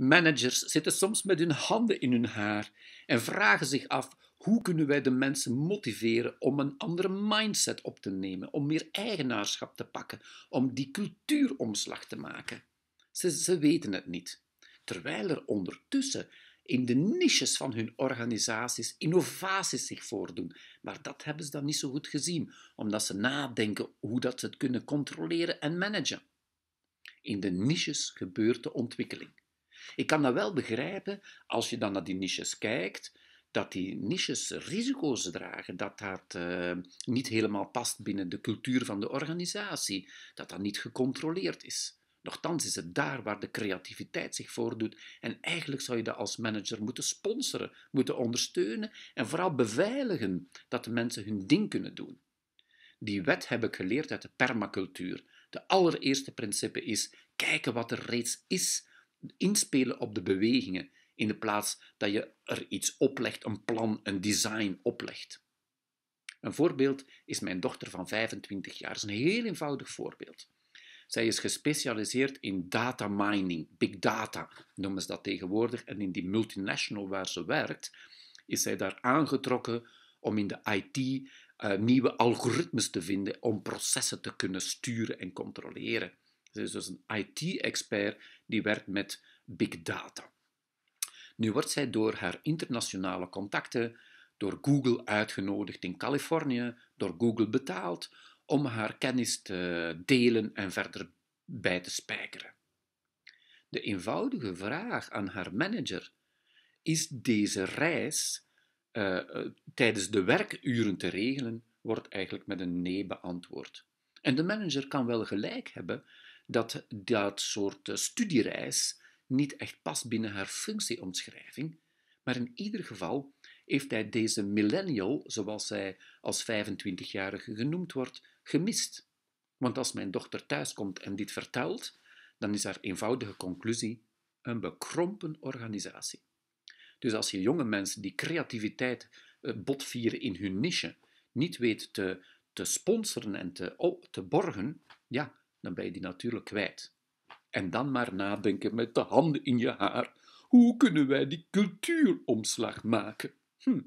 Managers zitten soms met hun handen in hun haar en vragen zich af hoe kunnen wij de mensen motiveren om een andere mindset op te nemen, om meer eigenaarschap te pakken, om die cultuuromslag te maken. Ze, ze weten het niet. Terwijl er ondertussen in de niches van hun organisaties innovaties zich voordoen. Maar dat hebben ze dan niet zo goed gezien, omdat ze nadenken hoe dat ze het kunnen controleren en managen. In de niches gebeurt de ontwikkeling. Ik kan dat wel begrijpen als je dan naar die niches kijkt, dat die niches risico's dragen, dat dat eh, niet helemaal past binnen de cultuur van de organisatie, dat dat niet gecontroleerd is. Nochtans is het daar waar de creativiteit zich voordoet en eigenlijk zou je dat als manager moeten sponsoren, moeten ondersteunen en vooral beveiligen dat de mensen hun ding kunnen doen. Die wet heb ik geleerd uit de permacultuur. De allereerste principe is kijken wat er reeds is inspelen op de bewegingen in de plaats dat je er iets oplegt, een plan, een design oplegt. Een voorbeeld is mijn dochter van 25 jaar. Dat is een heel eenvoudig voorbeeld. Zij is gespecialiseerd in data mining, big data noemen ze dat tegenwoordig. En in die multinational waar ze werkt, is zij daar aangetrokken om in de IT eh, nieuwe algoritmes te vinden om processen te kunnen sturen en controleren. Ze is dus een IT-expert die werkt met big data. Nu wordt zij door haar internationale contacten door Google uitgenodigd in Californië, door Google betaald, om haar kennis te delen en verder bij te spijkeren. De eenvoudige vraag aan haar manager: is deze reis eh, eh, tijdens de werkuren te regelen? wordt eigenlijk met een nee beantwoord. En de manager kan wel gelijk hebben, dat dat soort eh, studiereis niet echt past binnen haar functieomschrijving. Maar in ieder geval heeft hij deze millennial, zoals zij als 25-jarige genoemd wordt, gemist. Want als mijn dochter thuiskomt en dit vertelt, dan is haar eenvoudige conclusie een bekrompen organisatie. Dus als je jonge mensen die creativiteit eh, botvieren in hun niche niet weet te, te sponsoren en te, te borgen, ja, dan ben je die natuurlijk kwijt. En dan maar nadenken met de handen in je haar. Hoe kunnen wij die cultuuromslag maken? Hm.